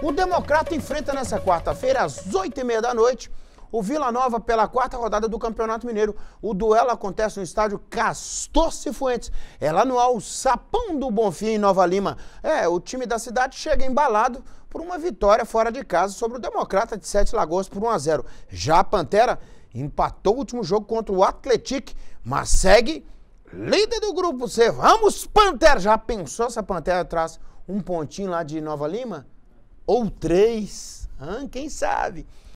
O Democrata enfrenta nessa quarta-feira, às oito e meia da noite, o Vila Nova pela quarta rodada do Campeonato Mineiro. O duelo acontece no estádio Castor Cifuentes. É lá no Alçapão do Bonfim, em Nova Lima. É, o time da cidade chega embalado por uma vitória fora de casa sobre o Democrata de Sete Lagoas por 1 a 0. Já a Pantera empatou o último jogo contra o Atlético, mas segue líder do grupo C. Vamos, Pantera! Já pensou se a Pantera traz um pontinho lá de Nova Lima? ou três, hein? quem sabe?